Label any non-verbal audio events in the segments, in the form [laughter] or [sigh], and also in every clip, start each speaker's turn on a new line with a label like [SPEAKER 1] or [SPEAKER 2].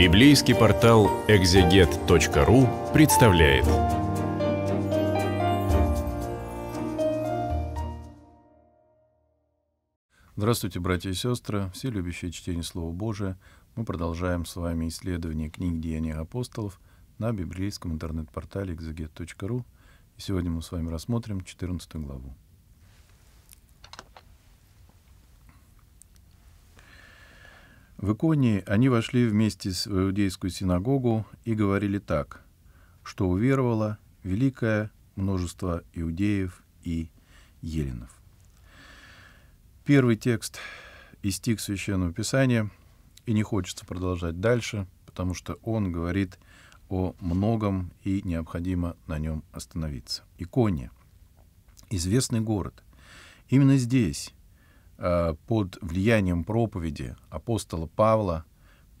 [SPEAKER 1] Библейский портал экзегет.ру представляет. Здравствуйте, братья и сестры, все любящие чтение Слова Божия. Мы продолжаем с вами исследование книг Деяний апостолов на библейском интернет-портале экзегет.ру. И сегодня мы с вами рассмотрим 14 главу. В иконе они вошли вместе в иудейскую синагогу и говорили так, что уверовало великое множество иудеев и еленов. Первый текст и стих Священного Писания, и не хочется продолжать дальше, потому что он говорит о многом и необходимо на нем остановиться. Икония — известный город. Именно здесь Э, под влиянием проповеди апостола Павла,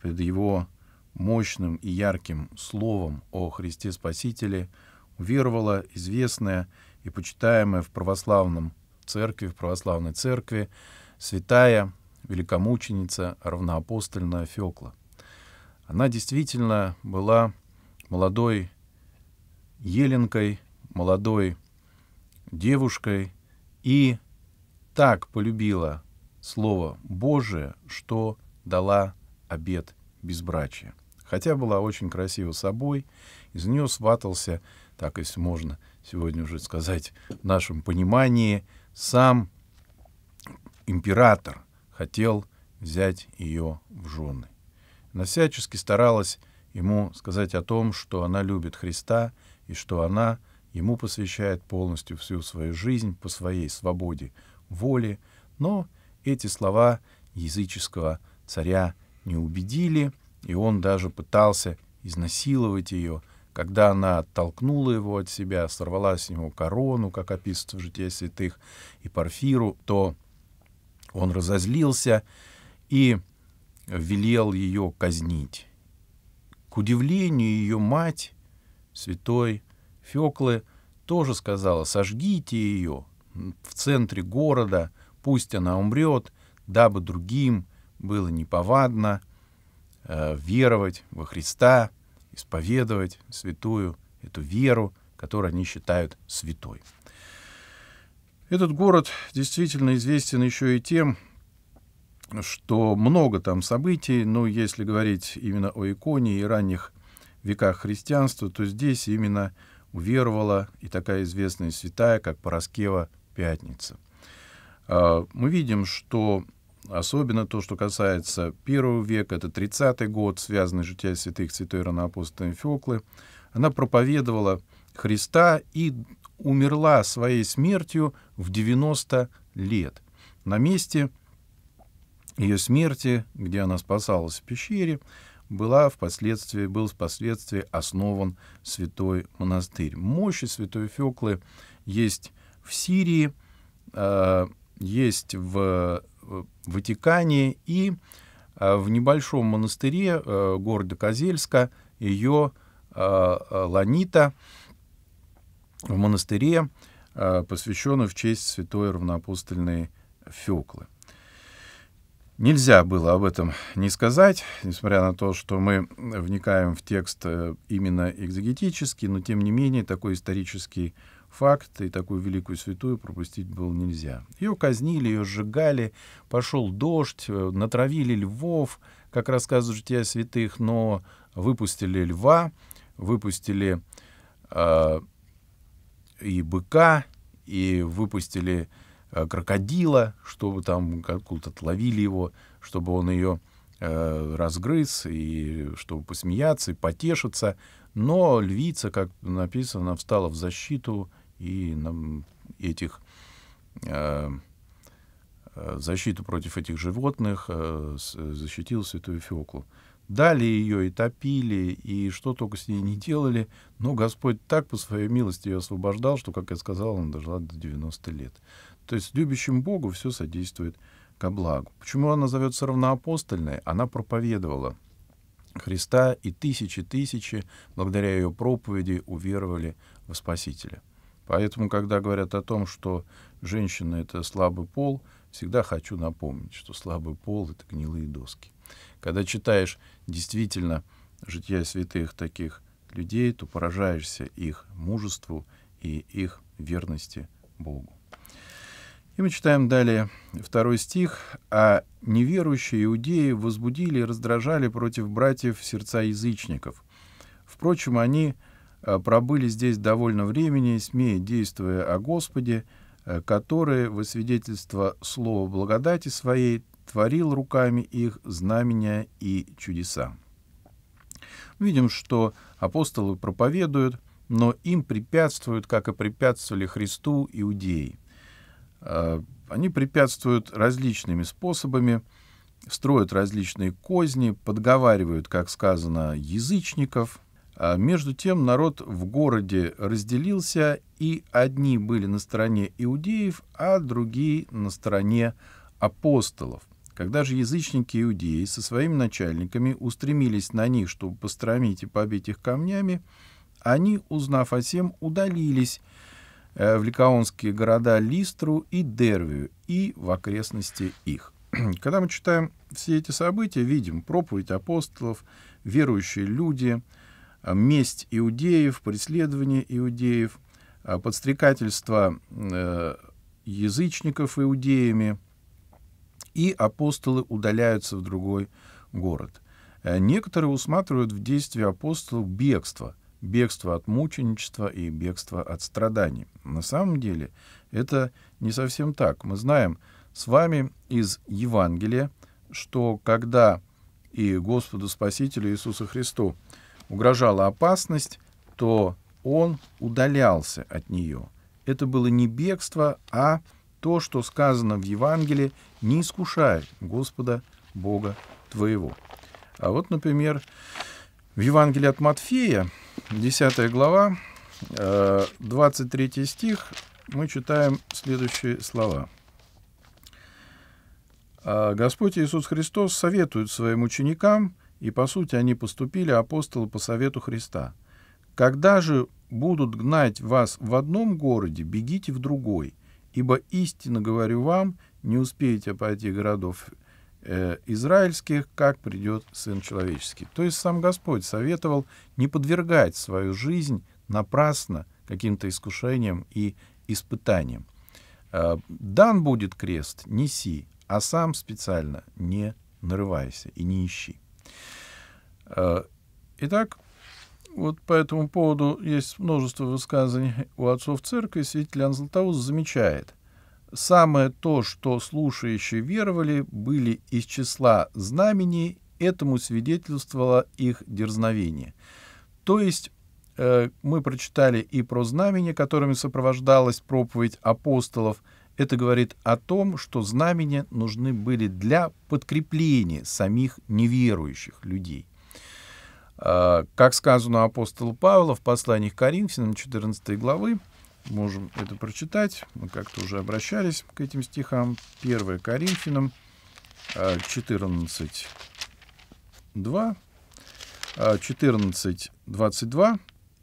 [SPEAKER 1] под его мощным и ярким словом о Христе Спасителе, уверовала известная и почитаемая в православном церкви, в православной церкви, святая великомученица равноапостольная Фекла. Она действительно была молодой еленкой, молодой девушкой и так полюбила Слово Божие, что дала обет безбрачия. Хотя была очень красива собой, из нее сватался, так если можно сегодня уже сказать в нашем понимании, сам император хотел взять ее в жены. Она всячески старалась ему сказать о том, что она любит Христа и что она ему посвящает полностью всю свою жизнь по своей свободе — воли, но эти слова языческого царя не убедили, и он даже пытался изнасиловать ее, когда она оттолкнула его от себя, сорвала с него корону, как описывается в «Житии святых», и Парфиру, то он разозлился и велел ее казнить. К удивлению ее мать, святой Феклы, тоже сказала, «Сожгите ее, в центре города, пусть она умрет, дабы другим было неповадно э, веровать во Христа, исповедовать святую эту веру, которую они считают святой. Этот город действительно известен еще и тем, что много там событий, но если говорить именно о иконе и ранних веках христианства, то здесь именно уверовала и такая известная святая, как Пороскева пятница. А, мы видим, что особенно то, что касается первого века, это 30-й год, связанный с житием святых святой равноапостольной Феклы, она проповедовала Христа и умерла своей смертью в 90 лет. На месте ее смерти, где она спасалась в пещере, была впоследствии, был впоследствии основан святой монастырь. Мощи святой Феклы есть в Сирии, э, есть в Ватикане и э, в небольшом монастыре э, города Козельска ее Ланита в монастыре, посвященном в честь святой равноапостольной Феклы. Нельзя было об этом не сказать, несмотря на то, что мы вникаем в текст именно экзегетически, но тем не менее такой исторический факт, и такую великую святую пропустить было нельзя. Ее казнили, ее сжигали, пошел дождь, э, натравили львов, как рассказывают жития святых, но выпустили льва, выпустили э, и быка, и выпустили э, крокодила, чтобы там как-то отловили его, чтобы он ее э, разгрыз, и чтобы посмеяться, и потешиться. Но львица, как написано, встала в защиту и нам этих э, э, защиту против этих животных э, защитил святой Феоклу. Дали ее и топили, и что только с ней не делали, но Господь так по своей милости ее освобождал, что, как я сказал, она дожила до 90 лет. То есть любящим Богу все содействует ко благу. Почему она зовется равноапостольной? Она проповедовала Христа, и тысячи-тысячи, благодаря ее проповеди, уверовали во Спасителя. Поэтому, когда говорят о том, что женщина — это слабый пол, всегда хочу напомнить, что слабый пол — это гнилые доски. Когда читаешь действительно жития святых таких людей, то поражаешься их мужеству и их верности Богу. И мы читаем далее второй стих. «А неверующие иудеи возбудили и раздражали против братьев сердца язычников. Впрочем, они Э, пробыли здесь довольно времени, смея действуя о Господе, э, который во свидетельство слова благодати своей творил руками их знамения и чудеса. Видим, что апостолы проповедуют, но им препятствуют, как и препятствовали Христу иудеи. Э, они препятствуют различными способами, строят различные козни, подговаривают, как сказано, язычников – а между тем народ в городе разделился, и одни были на стороне иудеев, а другие на стороне апостолов. Когда же язычники иудеи со своими начальниками устремились на них, чтобы постромить и побить их камнями, они, узнав о всем, удалились э, в ликаонские города Листру и Дервию и в окрестности их. [clears throat] Когда мы читаем все эти события, видим проповедь апостолов, верующие люди — Э, месть иудеев, преследование иудеев, э, подстрекательство э, язычников иудеями, и апостолы удаляются в другой город. Некоторые усматривают в действии апостолов бегство, бегство от мученичества и бегство от страданий. На самом деле это не совсем так. Мы знаем с вами из Евангелия, что когда и Господу Спасителю Иисусу Христу – угрожала опасность, то он удалялся от нее. Это было не бегство, а то, что сказано в Евангелии, не искушай Господа Бога твоего. А вот, например, в Евангелии от Матфея, 10 глава, 23 э, стих, мы читаем следующие слова. «А, Господь Иисус Христос советует своим ученикам и по сути они поступили апостолы по совету Христа. Когда же будут гнать вас в одном городе, бегите в другой, ибо истинно говорю вам, не успеете обойти городов э, израильских, как придет Сын Человеческий. То есть сам Господь советовал не подвергать свою жизнь напрасно каким-то искушениям и испытаниям. Э, дан будет крест, неси, а сам специально не нарывайся и не ищи. Э, итак, вот по этому поводу есть множество высказаний у отцов церкви. Святитель Иоанн Златоуст замечает, «Самое то, что слушающие веровали, были из числа знамений, этому свидетельствовало их дерзновение». То есть э, мы прочитали и про знамения, которыми сопровождалась проповедь апостолов. Это говорит о том, что знамения нужны были для подкрепления самих неверующих людей. А, как сказано апостолу Павла в послании к Коринфянам 14 главы, можем это прочитать, мы как-то уже обращались к этим стихам. 1 Коринфянам 14, 2, 14, 22.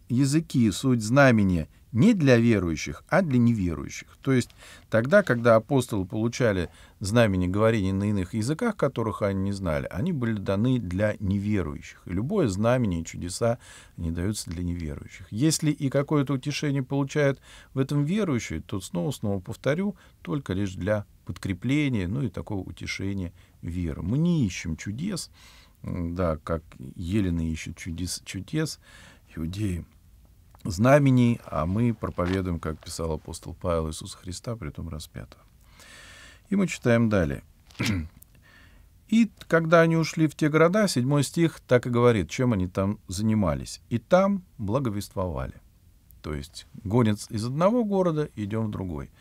[SPEAKER 1] «Языки — суть знамения не для верующих, а для неверующих». То есть тогда, когда апостолы получали знамени говорения на иных языках, которых они не знали, они были даны для неверующих. И любое знамение и чудеса не даются для неверующих. Если и какое-то утешение получает в этом верующий, то снова-снова повторю, только лишь для подкрепления, ну и такого утешения веры. Мы не ищем чудес, да, как елены ищут чудес, чудес иудеи знамений, а мы проповедуем, как писал апостол Павел Иисуса Христа, при том распятого. И мы читаем далее. И когда они ушли в те города, седьмой стих так и говорит, чем они там занимались. И там благовествовали. То есть гонец из одного города, идем в другой.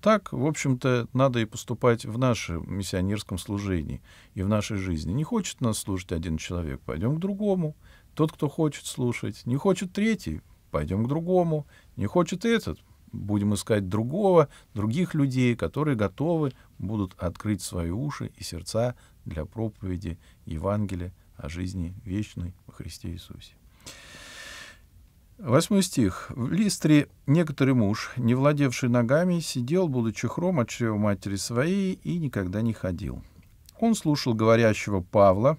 [SPEAKER 1] Так, в общем-то, надо и поступать в нашем миссионерском служении и в нашей жизни. Не хочет нас слушать один человек, пойдем к другому. Тот, кто хочет слушать. Не хочет третий, пойдем к другому. Не хочет этот, будем искать другого, других людей, которые готовы будут открыть свои уши и сердца для проповеди Евангелия о жизни вечной во Христе Иисусе. Восьмой стих. В Листре некоторый муж, не владевший ногами, сидел, будучи хром от чрева матери своей, и никогда не ходил. Он слушал говорящего Павла,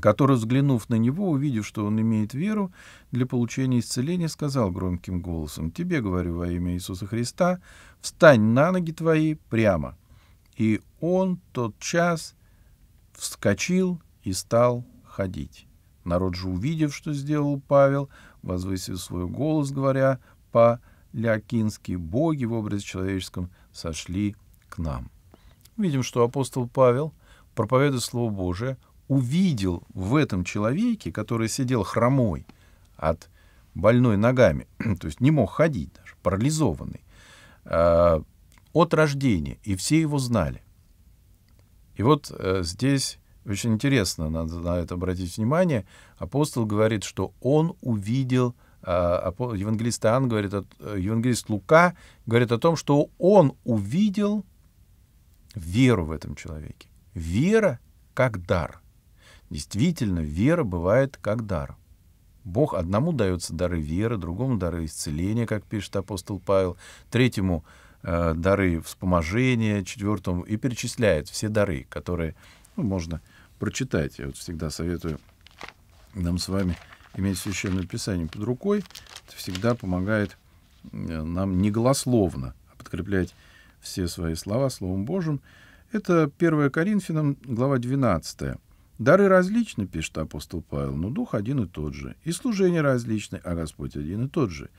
[SPEAKER 1] который, взглянув на него, увидев, что он имеет веру, для получения исцеления сказал громким голосом, «Тебе, говорю во имя Иисуса Христа, встань на ноги твои прямо». И он тот час вскочил и стал ходить. Народ же, увидев, что сделал Павел, возвысил свой голос, говоря по-лякински, «Боги в образе человеческом сошли к нам». Видим, что апостол Павел, проповедуя Слово Божие, увидел в этом человеке, который сидел хромой от больной ногами, [clears throat] то есть не мог ходить даже, парализованный, э, от рождения, и все его знали. И вот э, здесь очень интересно, надо на это обратить внимание, апостол говорит, что он увидел, э, евангелист Иоанн говорит, э, евангелист Лука говорит о том, что он увидел веру в этом человеке. Вера как дар — Действительно, вера бывает как дар. Бог одному дается дары веры, другому дары исцеления, как пишет апостол Павел, третьему э, дары вспоможения, четвертому и перечисляет все дары, которые ну, можно прочитать. Я вот всегда советую нам с вами иметь священное писание под рукой. Это всегда помогает э, нам не голословно, а подкреплять все свои слова Словом Божьим. Это 1 Коринфянам, глава 12. Дары различны, пишет апостол Павел, но дух один и тот же. И служение различны, а Господь один и тот же.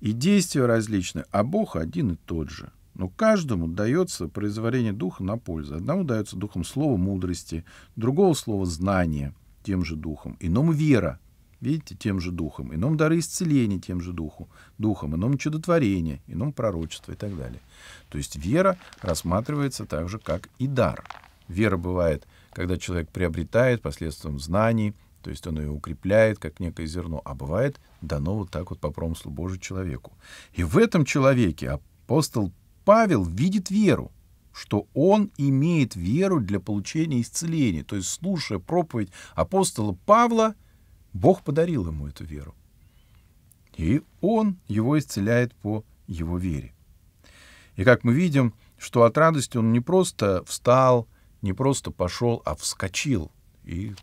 [SPEAKER 1] И действия различны, а Бог один и тот же. Но каждому дается произварение духа на пользу. Одному дается духом слова мудрости, другого слова знание тем же духом, иному вера, видите, тем же духом, ином дары исцеления тем же духу, духом, ином чудотворение, ином пророчество и так далее. То есть вера рассматривается так же, как и дар. Вера бывает – когда человек приобретает посредством знаний, то есть он ее укрепляет, как некое зерно, а бывает дано ну, вот так вот по промыслу Божию человеку. И в этом человеке апостол Павел видит веру, что он имеет веру для получения исцеления. То есть, слушая проповедь апостола Павла, Бог подарил ему эту веру. И он его исцеляет по его вере. И как мы видим, что от радости он не просто встал, не просто пошел, а вскочил и,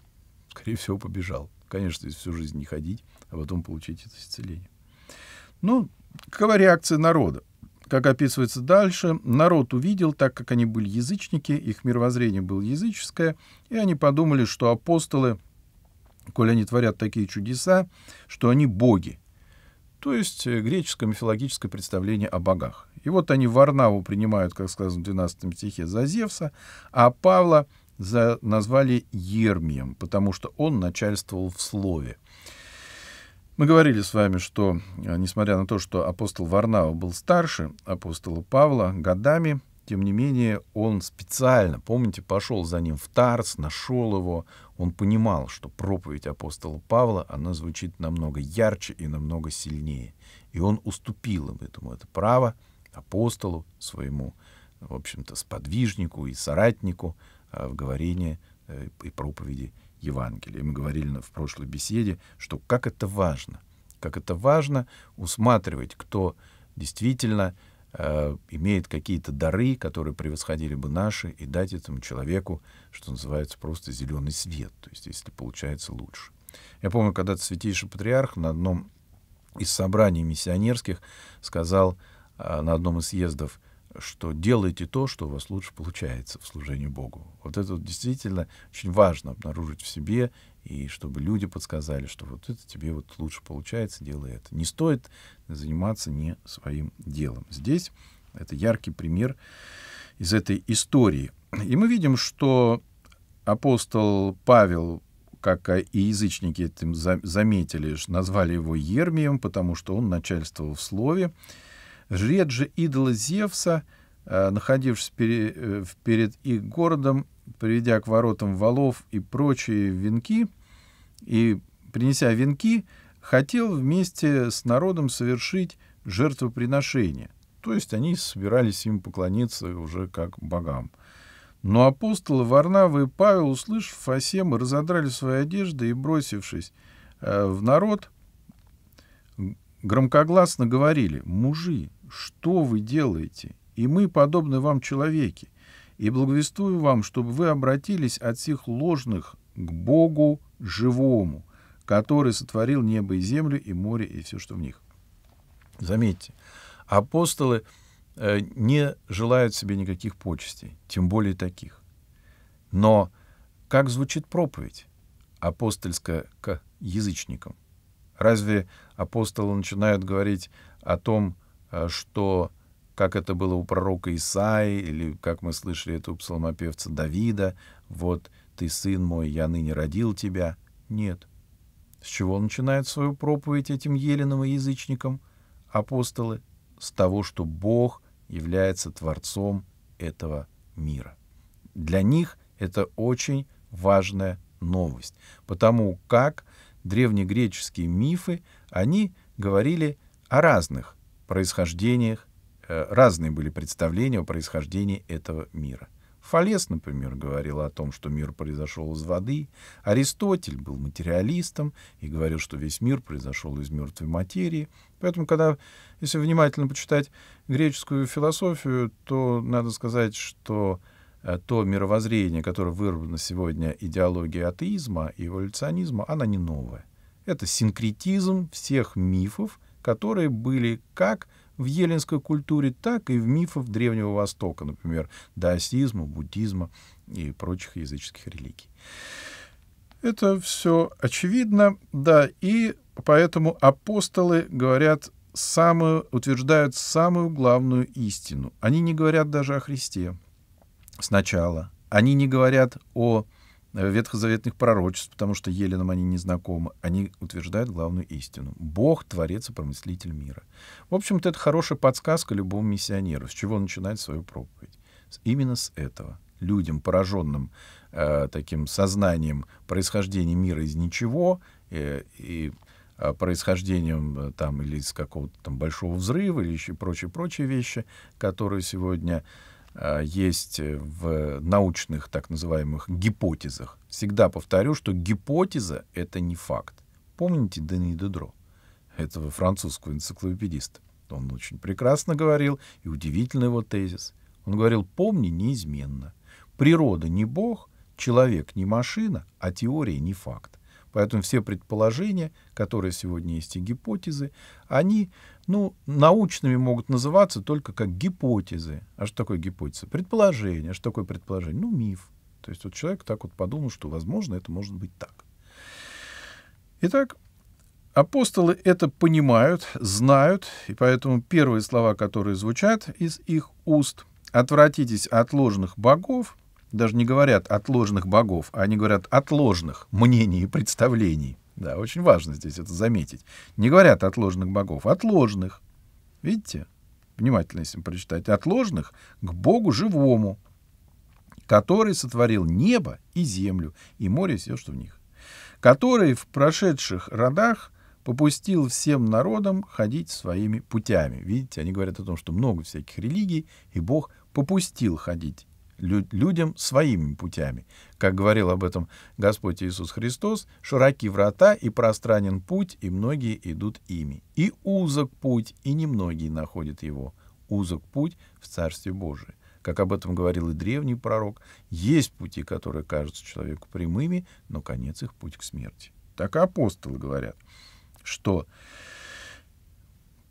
[SPEAKER 1] скорее всего, побежал. Конечно, всю жизнь не ходить, а потом получить это исцеление. Ну, какова реакция народа? Как описывается дальше, народ увидел, так как они были язычники, их мировоззрение было языческое, и они подумали, что апостолы, коль они творят такие чудеса, что они боги то есть э, греческое мифологическое представление о богах. И вот они Варнаву принимают, как сказано в 12 стихе, за Зевса, а Павла за, назвали Ермием, потому что он начальствовал в слове. Мы говорили с вами, что, э, несмотря на то, что апостол Варнава был старше апостола Павла годами, тем не менее он специально, помните, пошел за ним в Тарс, нашел его, он понимал, что проповедь апостола Павла, она звучит намного ярче и намного сильнее. И он уступил им этому это право, апостолу, своему, в общем-то, сподвижнику и соратнику а, в говорении э, и проповеди Евангелия. мы говорили в прошлой беседе, что как это важно, как это важно усматривать, кто действительно Э, имеет какие-то дары, которые превосходили бы наши, и дать этому человеку, что называется, просто зеленый свет, то есть если получается лучше. Я помню, когда Святейший Патриарх на одном из собраний миссионерских сказал э, на одном из съездов, что делайте то, что у вас лучше получается в служении Богу. Вот это вот действительно очень важно обнаружить в себе и чтобы люди подсказали, что вот это тебе вот лучше получается, делай это. Не стоит заниматься не своим делом. Здесь это яркий пример из этой истории. И мы видим, что апостол Павел, как и язычники этим заметили, назвали его Ермием, потому что он начальствовал в слове. жрет же идола Зевса — Э, находившись пере, э, перед их городом, приведя к воротам валов и прочие венки, и принеся венки, хотел вместе с народом совершить жертвоприношение. То есть они собирались им поклониться уже как богам. Но апостолы Варнавы и Павел, услышав о сем, разодрали свои одежды и, бросившись э, в народ, громкогласно говорили, «Мужи, что вы делаете? и мы подобны вам человеки, и благовествую вам, чтобы вы обратились от всех ложных к Богу живому, который сотворил небо и землю, и море, и все, что в них. Заметьте, апостолы э, не желают себе никаких почестей, тем более таких. Но как звучит проповедь апостольская к язычникам? Разве апостолы начинают говорить о том, э, что как это было у пророка Исаи, или, как мы слышали, это у псалмопевца Давида, «Вот ты, сын мой, я ныне родил тебя». Нет. С чего начинает свою проповедь этим еленам и язычникам апостолы? С того, что Бог является Творцом этого мира. Для них это очень важная новость, потому как древнегреческие мифы, они говорили о разных происхождениях Э, разные были представления о происхождении этого мира. Фалес, например, говорил о том, что мир произошел из воды, Аристотель был материалистом и говорил, что весь мир произошел из мертвой материи. Поэтому, когда, если внимательно почитать греческую философию, то надо сказать, что э, то мировоззрение, которое выработано сегодня идеологией атеизма и эволюционизма, она не новая. Это синкретизм всех мифов, которые были как – в еленской культуре, так и в мифах Древнего Востока, например, даосизма, буддизма и прочих языческих религий. Это все очевидно, да, и поэтому апостолы говорят самую, утверждают самую главную истину. Они не говорят даже о Христе сначала. Они не говорят о ветхозаветных пророчеств, потому что еленам они не знакомы, они утверждают главную истину. Бог — творец и промыслитель мира. В общем-то, это хорошая подсказка любому миссионеру, с чего начинать свою проповедь. Именно с этого. Людям, пораженным э, таким сознанием происхождения мира из ничего э, и э, происхождением э, там или из какого-то там большого взрыва или еще прочие-прочие вещи, которые сегодня Э, есть э, в научных так называемых гипотезах. Всегда повторю, что гипотеза — это не факт. Помните Дени Дедро, этого французского энциклопедиста? Он очень прекрасно говорил, и удивительный его тезис. Он говорил, помни неизменно. Природа не бог, человек не машина, а теория не факт. Поэтому все предположения, которые сегодня есть и гипотезы, они ну, научными могут называться только как гипотезы. А что такое гипотеза? Предположение. А что такое предположение? Ну, миф. То есть вот человек так вот подумал, что, возможно, это может быть так. Итак, апостолы это понимают, знают, и поэтому первые слова, которые звучат из их уст, «Отвратитесь от ложных богов», даже не говорят «от ложных богов», а они говорят «от ложных мнений и представлений». Да, очень важно здесь это заметить. Не говорят от богов, от Видите? Внимательно, если прочитать. От к Богу живому, который сотворил небо и землю, и море, и все, что в них. Который в прошедших родах попустил всем народам ходить своими путями. Видите, они говорят о том, что много всяких религий, и Бог попустил ходить людям своими путями. Как говорил об этом Господь Иисус Христос, широки врата и пространен путь, и многие идут ими. И узок путь, и немногие находят его. Узок путь в Царстве Божие. Как об этом говорил и древний пророк, есть пути, которые кажутся человеку прямыми, но конец их путь к смерти. Так и апостолы говорят, что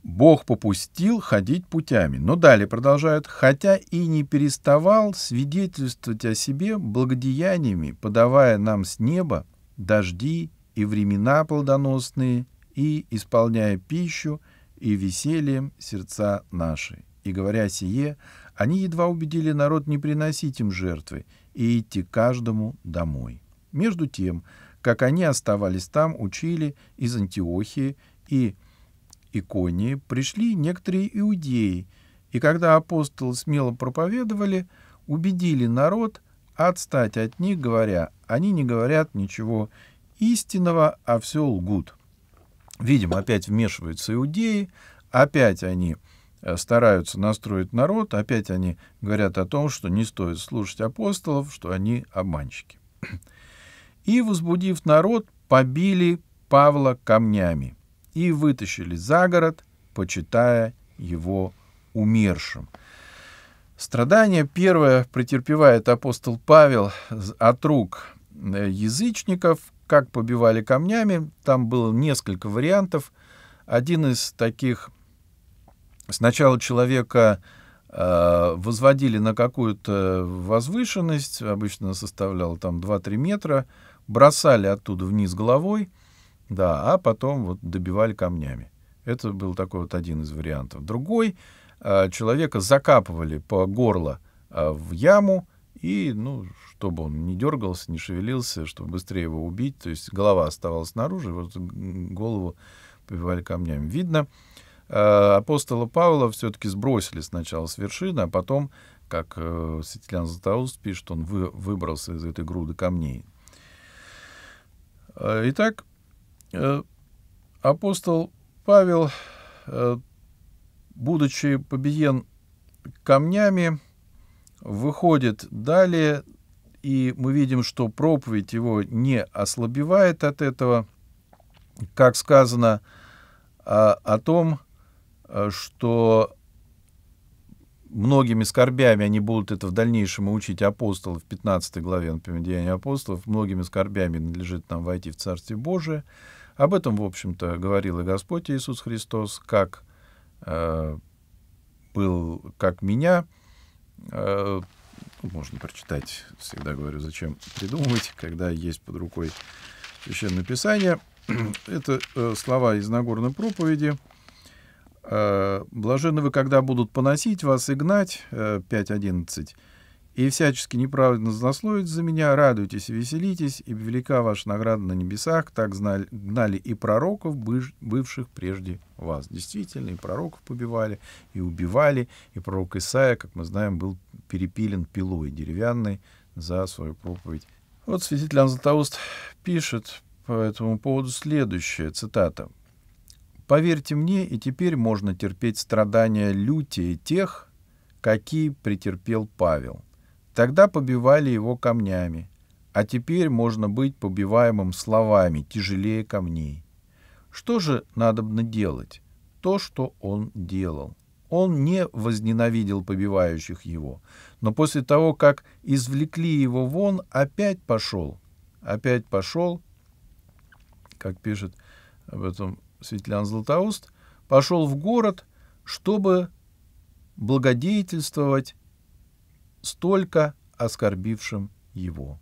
[SPEAKER 1] Бог попустил ходить путями. Но далее продолжают, хотя и не переставал свидетельствовать о себе благодеяниями, подавая нам с неба дожди и времена плодоносные, и исполняя пищу и весельем сердца наши. И говоря сие, они едва убедили народ не приносить им жертвы и идти каждому домой. Между тем, как они оставались там, учили из Антиохии и Иконии пришли некоторые иудеи, и когда апостолы смело проповедовали, убедили народ отстать от них, говоря, они не говорят ничего истинного, а все лгут. Видимо, опять вмешиваются иудеи, опять они э, стараются настроить народ, опять они говорят о том, что не стоит слушать апостолов, что они обманщики. И, возбудив народ, побили Павла камнями и вытащили за город, почитая его умершим. Страдания первое претерпевает апостол Павел от рук э, язычников, как побивали камнями. Там было несколько вариантов. Один из таких... Сначала человека э, возводили на какую-то возвышенность, обычно составляла там 2-3 метра, бросали оттуда вниз головой — да, а потом вот добивали камнями. Это был такой вот один из вариантов. Другой, а, человека закапывали по горло а, в яму, и, ну, чтобы он не дергался, не шевелился, чтобы быстрее его убить. То есть голова оставалась снаружи, вот голову побивали камнями. Видно, а, апостола Павла все-таки сбросили сначала с вершины, а потом, как э, Сетелян Златоуст пишет, он выбрался из этой груды камней. Итак, Э, апостол Павел, э, будучи побиен камнями, выходит далее, и мы видим, что проповедь его не ослабевает от этого, как сказано о, а, о том, э, что многими скорбями они будут это в дальнейшем учить апостолов в 15 главе, например, Деяния апостолов, многими скорбями надлежит нам войти в Царствие Божие. Об этом, в общем-то, говорил и Господь Иисус Христос, как э, был, как меня, э, ну, можно прочитать, всегда говорю, зачем придумывать, когда есть под рукой Священное Писание. [clears throat] Это э, слова из Нагорной проповеди, Э, блаженны вы, когда будут поносить вас и гнать, 5.11, э, и всячески неправильно злословить за меня, радуйтесь и веселитесь, и велика ваша награда на небесах, так знали, гнали и пророков, бывших прежде вас. Действительно, и пророков побивали, и убивали, и пророк Исаия, как мы знаем, был перепилен пилой деревянной за свою проповедь. Вот святитель Анзлатоуст пишет по этому поводу следующее, цитата. Поверьте мне, и теперь можно терпеть страдания лютие тех, какие претерпел Павел. Тогда побивали его камнями, а теперь можно быть побиваемым словами, тяжелее камней. Что же надобно делать? То, что он делал. Он не возненавидел побивающих его, но после того, как извлекли его вон, опять пошел. Опять пошел, как пишет об этом Светлян Златоуст, пошел в город, чтобы благодетельствовать столько оскорбившим его.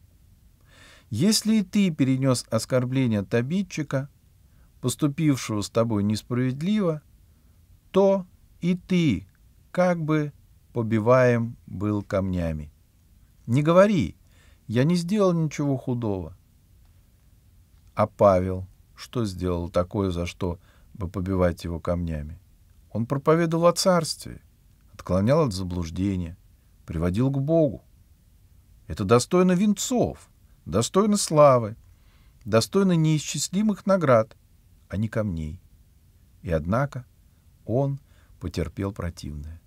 [SPEAKER 1] Если и ты перенес оскорбление от обидчика, поступившего с тобой несправедливо, то и ты как бы побиваем был камнями. Не говори, я не сделал ничего худого. А Павел, что сделал такое, за что бы побивать его камнями. Он проповедовал о царстве, отклонял от заблуждения, приводил к Богу. Это достойно венцов, достойно славы, достойно неисчислимых наград, а не камней. И однако он потерпел противное.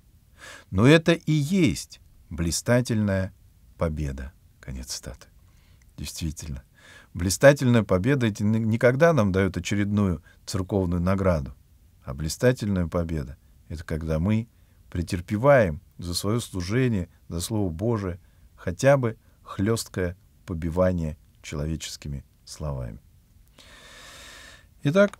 [SPEAKER 1] Но это и есть блистательная победа. Конец статы. Действительно, Блистательная победа эти никогда нам дают очередную церковную награду. А блистательная победа — это когда мы претерпеваем за свое служение, за Слово Божие, хотя бы хлесткое побивание человеческими словами. Итак,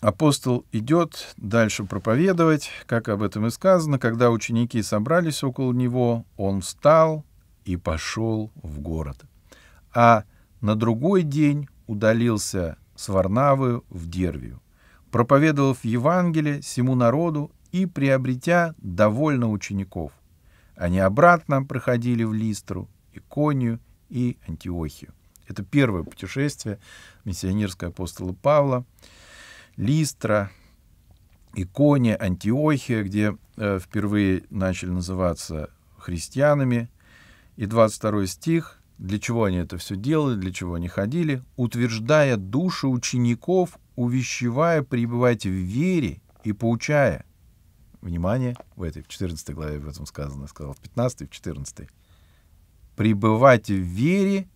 [SPEAKER 1] апостол идет дальше проповедовать, как об этом и сказано, когда ученики собрались около него, он встал и пошел в город. А на другой день удалился с Варнавы в Дервию, проповедовав Евангелие всему народу и приобретя довольно учеников. Они обратно проходили в Листру, Иконию и Антиохию. Это первое путешествие миссионерского апостола Павла. Листра, Икония, Антиохия, где э, впервые начали называться христианами. И 22 стих для чего они это все делали, для чего они ходили, утверждая души учеников, увещевая пребывать в вере и поучая. Внимание, в этой, в 14 главе об этом сказано, сказал в 15, в 14. Пребывать в вере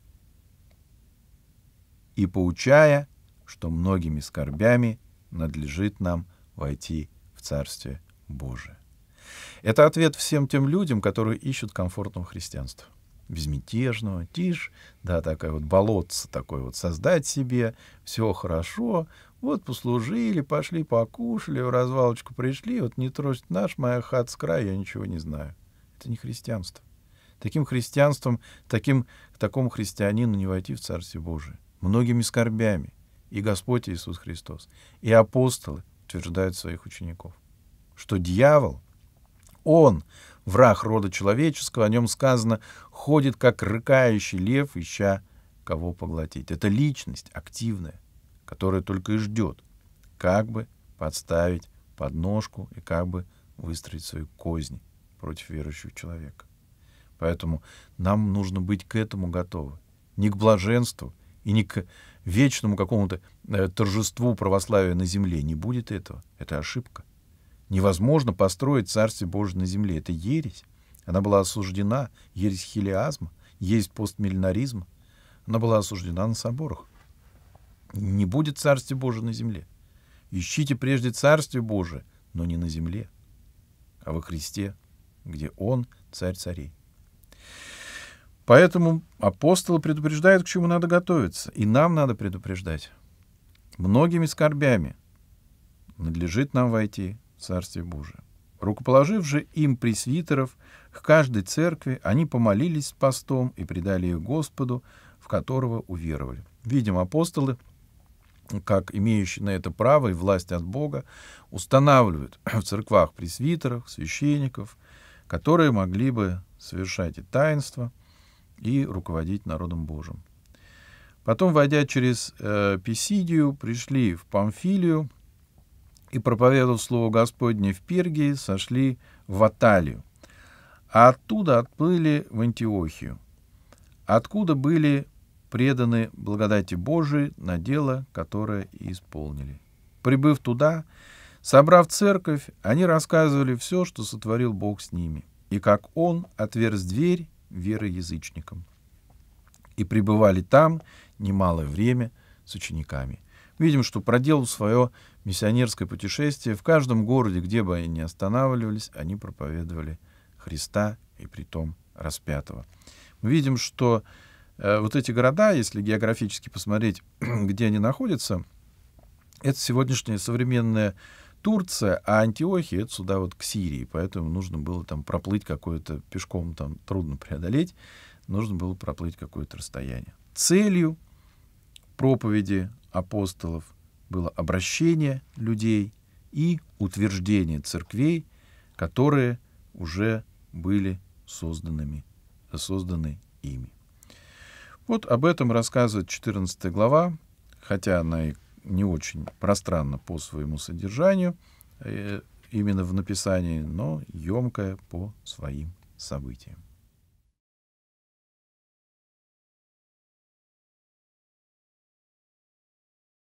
[SPEAKER 1] и поучая, что многими скорбями надлежит нам войти в Царствие Божие. Это ответ всем тем людям, которые ищут комфортного христианства безмятежного, тишь, да, такая вот болотца такой вот создать себе, все хорошо, вот послужили, пошли покушали, в развалочку пришли, вот не трость наш, моя хат с края, я ничего не знаю. Это не христианство. Таким христианством, таким, к такому христианину не войти в Царствие Божие. Многими скорбями. И Господь Иисус Христос, и апостолы утверждают своих учеников, что дьявол — он, враг рода человеческого, о нем сказано, ходит как рыкающий лев, ища кого поглотить. Это личность активная, которая только и ждет, как бы подставить подножку и как бы выстроить свою козни против верующего человека. Поэтому нам нужно быть к этому готовы. Не к блаженству и не к вечному какому-то э, торжеству православия на земле. Не будет этого. Это ошибка. Невозможно построить Царствие Божие на земле. Это ересь. Она была осуждена. Ересь хилиазма, ересь постмиллинаризма. Она была осуждена на соборах. Не будет Царствия Божия на земле. Ищите прежде Царствие Божие, но не на земле, а во Христе, где Он Царь царей. Поэтому апостолы предупреждают, к чему надо готовиться. И нам надо предупреждать. Многими скорбями надлежит нам войти Царстве Божие. Рукоположив же им пресвитеров, к каждой церкви они помолились с постом и предали их Господу, в которого уверовали. Видим, апостолы, как имеющие на это право и власть от Бога, устанавливают в церквах пресвитеров, священников, которые могли бы совершать и таинство, и руководить народом Божьим. Потом, войдя через э, Писидию, пришли в Памфилию, и проповедовал Слово Господне в Пиргии, сошли в Аталию, а оттуда отплыли в Антиохию, откуда были преданы благодати Божией на дело, которое и исполнили. Прибыв туда, собрав церковь, они рассказывали все, что сотворил Бог с ними, и как Он отверз дверь веры язычникам. И пребывали там немалое время с учениками. Видим, что проделал свое миссионерское путешествие, в каждом городе, где бы они ни останавливались, они проповедовали Христа и притом распятого. Мы видим, что э, вот эти города, если географически посмотреть, [clears throat] где они находятся, это сегодняшняя современная Турция, а Антиохия — это сюда вот к Сирии, поэтому нужно было там проплыть какое-то, пешком там трудно преодолеть, нужно было проплыть какое-то расстояние. Целью проповеди апостолов было обращение людей и утверждение церквей, которые уже были созданными, созданы ими. Вот об этом рассказывает 14 глава, хотя она и не очень пространна по своему содержанию, э, именно в написании, но емкая по своим событиям.